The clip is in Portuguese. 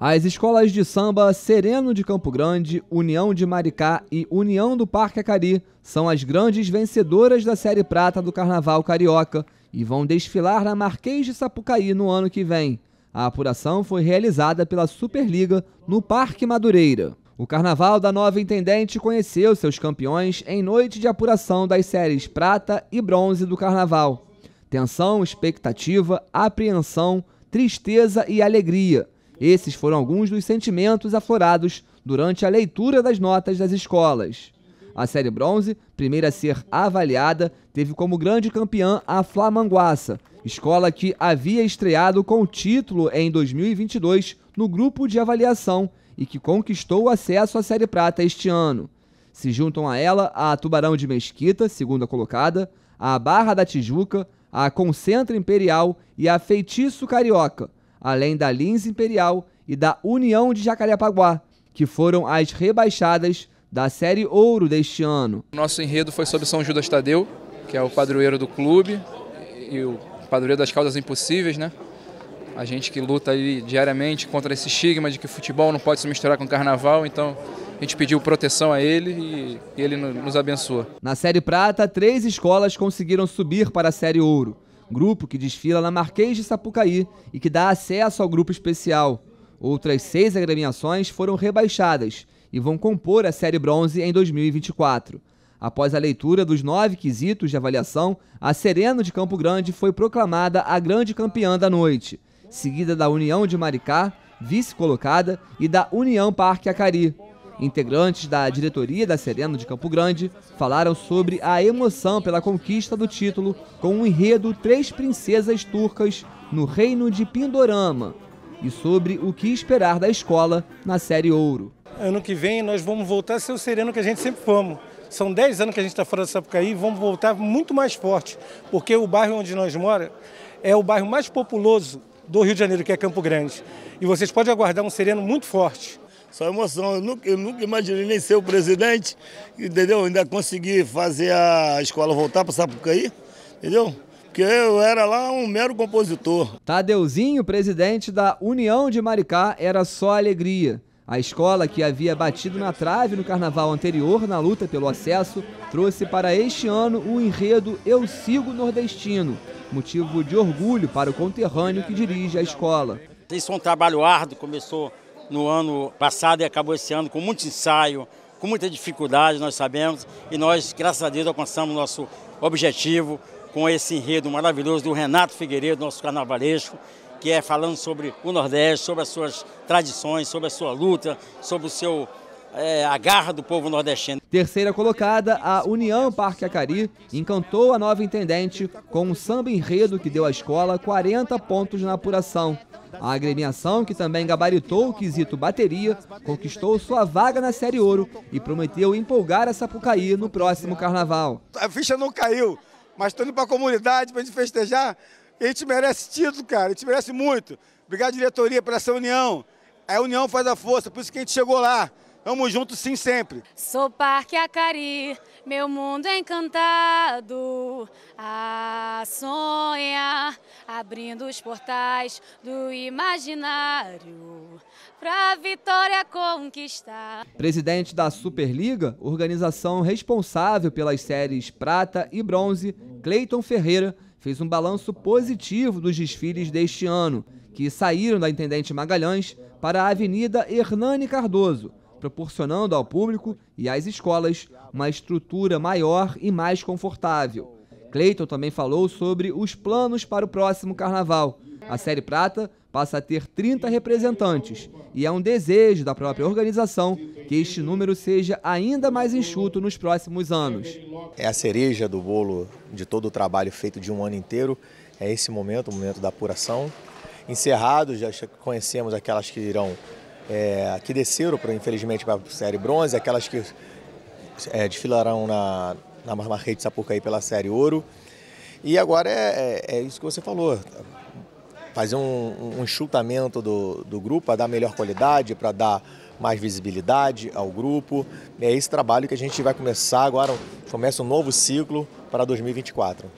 As escolas de samba Sereno de Campo Grande, União de Maricá e União do Parque Acari são as grandes vencedoras da Série Prata do Carnaval Carioca e vão desfilar na Marquês de Sapucaí no ano que vem. A apuração foi realizada pela Superliga no Parque Madureira. O Carnaval da Nova Intendente conheceu seus campeões em noite de apuração das séries Prata e Bronze do Carnaval. Tensão, expectativa, apreensão, tristeza e alegria esses foram alguns dos sentimentos aflorados durante a leitura das notas das escolas. A série bronze, primeira a ser avaliada, teve como grande campeã a Flamanguaça, escola que havia estreado com o título em 2022 no grupo de avaliação e que conquistou o acesso à Série Prata este ano. Se juntam a ela a Tubarão de Mesquita, segunda colocada, a Barra da Tijuca, a Concentra Imperial e a Feitiço Carioca, além da Lins Imperial e da União de Jacarepaguá, que foram as rebaixadas da Série Ouro deste ano. Nosso enredo foi sobre São Judas Tadeu, que é o padroeiro do clube e o padroeiro das causas impossíveis, né? A gente que luta diariamente contra esse estigma de que futebol não pode se misturar com carnaval, então a gente pediu proteção a ele e ele nos abençoa. Na Série Prata, três escolas conseguiram subir para a Série Ouro grupo que desfila na Marquês de Sapucaí e que dá acesso ao grupo especial. Outras seis agremiações foram rebaixadas e vão compor a série bronze em 2024. Após a leitura dos nove quesitos de avaliação, a Sereno de Campo Grande foi proclamada a grande campeã da noite, seguida da União de Maricá, vice-colocada, e da União Parque Acari, Integrantes da diretoria da Serena de Campo Grande falaram sobre a emoção pela conquista do título com o enredo Três Princesas Turcas no Reino de Pindorama e sobre o que esperar da escola na Série Ouro. Ano que vem nós vamos voltar a ser o sereno que a gente sempre fomos. São 10 anos que a gente está fora da Sapucaí e vamos voltar muito mais forte, porque o bairro onde nós moramos é o bairro mais populoso do Rio de Janeiro, que é Campo Grande. E vocês podem aguardar um sereno muito forte. Só emoção. Eu nunca, eu nunca imaginei nem ser o presidente, entendeu? Ainda consegui fazer a escola voltar para Sapucaí, entendeu? Porque eu era lá um mero compositor. Tadeuzinho, presidente da União de Maricá, era só alegria. A escola, que havia batido na trave no carnaval anterior na luta pelo acesso, trouxe para este ano o enredo Eu Sigo Nordestino, motivo de orgulho para o conterrâneo que dirige a escola. Isso é um trabalho árduo, começou no ano passado e acabou esse ano com muito ensaio, com muita dificuldade, nós sabemos, e nós, graças a Deus, alcançamos nosso objetivo com esse enredo maravilhoso do Renato Figueiredo, nosso carnavalesco, que é falando sobre o Nordeste, sobre as suas tradições, sobre a sua luta, sobre o seu é, a garra do povo nordestino. Terceira colocada, a União Parque Acari encantou a nova intendente com um samba enredo que deu à escola 40 pontos na apuração. A agremiação, que também gabaritou o quesito bateria, conquistou sua vaga na Série Ouro e prometeu empolgar a Sapucaí no próximo carnaval. A ficha não caiu, mas estou indo para a comunidade para a gente festejar. A gente merece título, cara, a gente merece muito. Obrigado, diretoria, por essa união. A união faz a força, por isso que a gente chegou lá amo juntos sim sempre. Sou Parque Acari, meu mundo encantado a sonhar, abrindo os portais do imaginário para vitória conquistar. Presidente da Superliga, organização responsável pelas séries prata e bronze, Cleiton Ferreira fez um balanço positivo dos desfiles deste ano, que saíram da Intendente Magalhães para a Avenida Hernani Cardoso, proporcionando ao público e às escolas uma estrutura maior e mais confortável. Cleiton também falou sobre os planos para o próximo carnaval. A Série Prata passa a ter 30 representantes e é um desejo da própria organização que este número seja ainda mais enxuto nos próximos anos. É a cereja do bolo de todo o trabalho feito de um ano inteiro, é esse momento, o momento da apuração. Encerrado, já conhecemos aquelas que irão é, que desceram, pra, infelizmente, para a Série Bronze, aquelas que é, desfilarão na, na de Sapucaí pela Série Ouro. E agora é, é, é, isso que você falou. Fazer um, um do, do grupo para dar melhor qualidade, para dar mais visibilidade ao grupo. É esse trabalho que a gente vai começar agora, começa um novo ciclo para 2024.